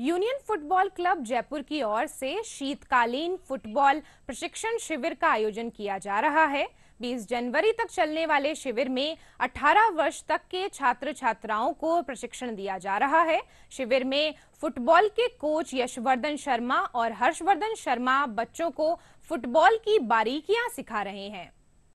union football club Jaipur की ओर से शीतकालीन फुटबॉल प्रशिक्षण शिविर का आयोजन किया जा रहा है 20 जनवरी तक चलने वाले शिविर में 18 वर्ष तक के छात्र छात्राओं को प्रशिक्षण दिया जा रहा है शिविर में फुटबॉल के कोच यशवर्धन शर्मा और हर्षवर्धन शर्मा बच्चों को फुटबॉल की बारीकियां सिखा रहे हैं